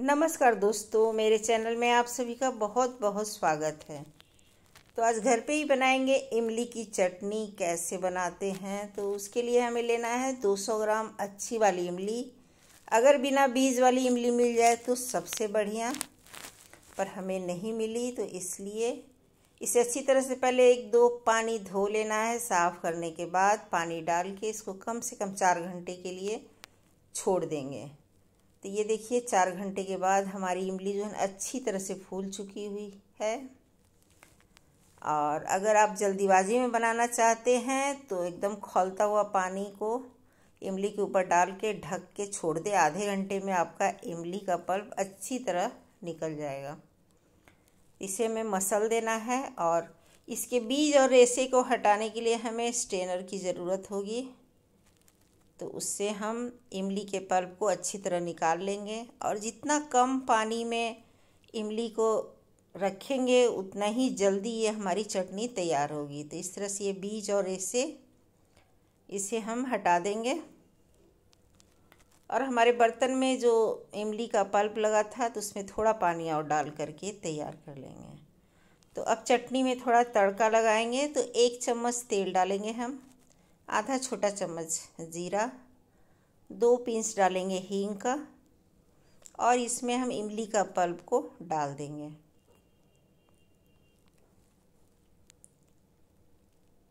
नमस्कार दोस्तों मेरे चैनल में आप सभी का बहुत बहुत स्वागत है तो आज घर पे ही बनाएंगे इमली की चटनी कैसे बनाते हैं तो उसके लिए हमें लेना है 200 ग्राम अच्छी वाली इमली अगर बिना बीज वाली इमली मिल जाए तो सबसे बढ़िया पर हमें नहीं मिली तो इसलिए इसे अच्छी तरह से पहले एक दो पानी धो लेना है साफ़ करने के बाद पानी डाल के इसको कम से कम चार घंटे के लिए छोड़ देंगे तो ये देखिए चार घंटे के बाद हमारी इमली जो है अच्छी तरह से फूल चुकी हुई है और अगर आप जल्दीबाजी में बनाना चाहते हैं तो एकदम खोलता हुआ पानी को इमली के ऊपर डाल के ढक के छोड़ दे आधे घंटे में आपका इमली का पल्प अच्छी तरह निकल जाएगा इसे हमें मसल देना है और इसके बीज और रेसे को हटाने के लिए हमें स्ट्रेनर की ज़रूरत होगी तो उससे हम इमली के पल्प को अच्छी तरह निकाल लेंगे और जितना कम पानी में इमली को रखेंगे उतना ही जल्दी ये हमारी चटनी तैयार होगी तो इस तरह से ये बीज और इसे इसे हम हटा देंगे और हमारे बर्तन में जो इमली का पल्प लगा था तो उसमें थोड़ा पानी और डाल करके तैयार कर लेंगे तो अब चटनी में थोड़ा तड़का लगाएंगे तो एक चम्मच तेल डालेंगे हम आधा छोटा चम्मच ज़ीरा दो पिंच डालेंगे हींग का और इसमें हम इमली का पल्प को डाल देंगे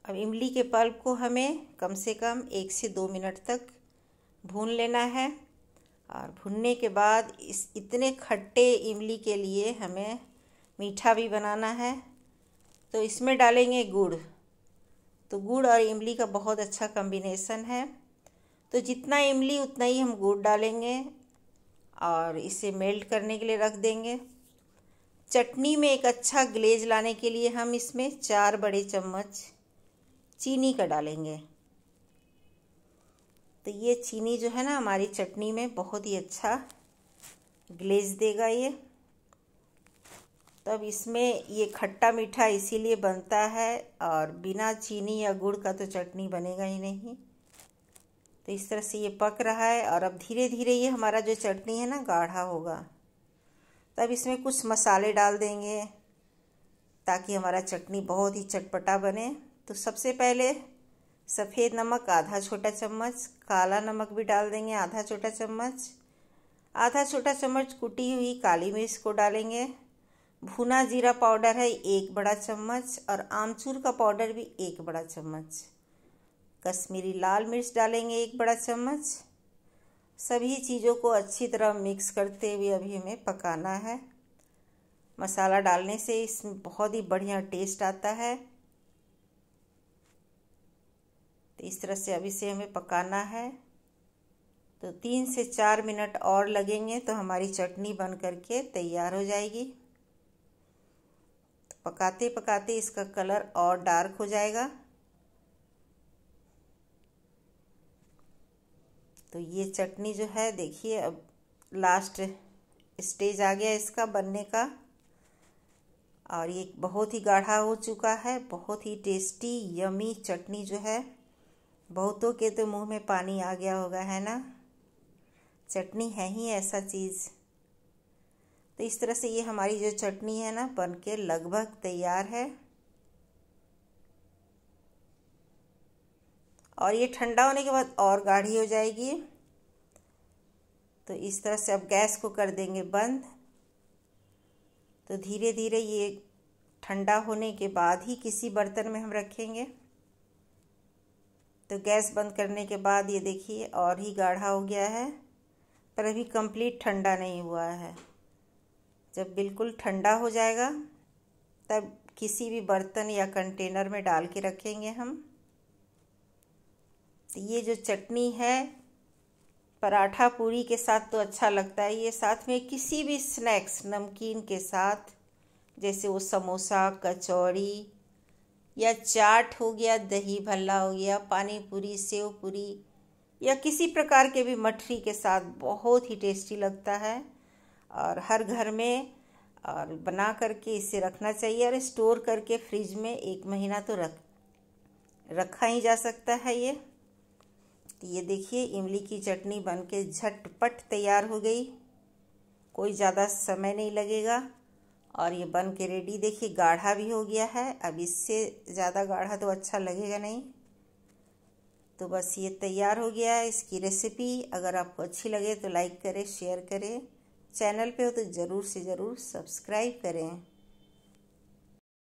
अब इमली के पल्प को हमें कम से कम एक से दो मिनट तक भून लेना है और भुनने के बाद इस इतने खट्टे इमली के लिए हमें मीठा भी बनाना है तो इसमें डालेंगे गुड़ तो गुड़ और इमली का बहुत अच्छा कम्बिनेसन है तो जितना इमली उतना ही हम गुड़ डालेंगे और इसे मेल्ट करने के लिए रख देंगे चटनी में एक अच्छा ग्लेज लाने के लिए हम इसमें चार बड़े चम्मच चीनी का डालेंगे तो ये चीनी जो है ना हमारी चटनी में बहुत ही अच्छा ग्लेज देगा ये तब इसमें ये खट्टा मीठा इसीलिए बनता है और बिना चीनी या गुड़ का तो चटनी बनेगा ही नहीं तो इस तरह से ये पक रहा है और अब धीरे धीरे ये हमारा जो चटनी है ना गाढ़ा होगा तब इसमें कुछ मसाले डाल देंगे ताकि हमारा चटनी बहुत ही चटपटा बने तो सबसे पहले सफ़ेद नमक आधा छोटा चम्मच काला नमक भी डाल देंगे आधा छोटा चम्मच आधा छोटा चम्मच कुटी हुई काली मिर्च को डालेंगे भुना जीरा पाउडर है एक बड़ा चम्मच और आमचूर का पाउडर भी एक बड़ा चम्मच कश्मीरी लाल मिर्च डालेंगे एक बड़ा चम्मच सभी चीज़ों को अच्छी तरह मिक्स करते हुए अभी हमें पकाना है मसाला डालने से इसमें बहुत ही बढ़िया टेस्ट आता है तो इस तरह से अभी से हमें पकाना है तो तीन से चार मिनट और लगेंगे तो हमारी चटनी बन करके तैयार हो जाएगी पकाते पकाते इसका कलर और डार्क हो जाएगा तो ये चटनी जो है देखिए अब लास्ट स्टेज आ गया इसका बनने का और ये बहुत ही गाढ़ा हो चुका है बहुत ही टेस्टी यमी चटनी जो है बहुतों के तो मुंह में पानी आ गया होगा है ना चटनी है ही ऐसा चीज़ तो इस तरह से ये हमारी जो चटनी है ना बन के लगभग तैयार है और ये ठंडा होने के बाद और गाढ़ी हो जाएगी तो इस तरह से अब गैस को कर देंगे बंद तो धीरे धीरे ये ठंडा होने के बाद ही किसी बर्तन में हम रखेंगे तो गैस बंद करने के बाद ये देखिए और ही गाढ़ा हो गया है पर अभी कंप्लीट ठंडा नहीं हुआ है जब बिल्कुल ठंडा हो जाएगा तब किसी भी बर्तन या कंटेनर में डाल के रखेंगे हम तो ये जो चटनी है पराठा पूरी के साथ तो अच्छा लगता है ये साथ में किसी भी स्नैक्स नमकीन के साथ जैसे वो समोसा कचौड़ी या चाट हो गया दही भल्ला हो गया पानी पूरी सेव पूरी या किसी प्रकार के भी मठरी के साथ बहुत ही टेस्टी लगता है और हर घर में और बना करके इसे रखना चाहिए और स्टोर करके फ्रिज में एक महीना तो रख रखा ही जा सकता है ये तो ये देखिए इमली की चटनी बन के झटपट तैयार हो गई कोई ज़्यादा समय नहीं लगेगा और ये बन के रेडी देखिए गाढ़ा भी हो गया है अब इससे ज़्यादा गाढ़ा तो अच्छा लगेगा नहीं तो बस ये तैयार हो गया है इसकी रेसिपी अगर आपको अच्छी लगे तो लाइक करें शेयर करें चैनल पे हो तो ज़रूर से ज़रूर सब्सक्राइब करें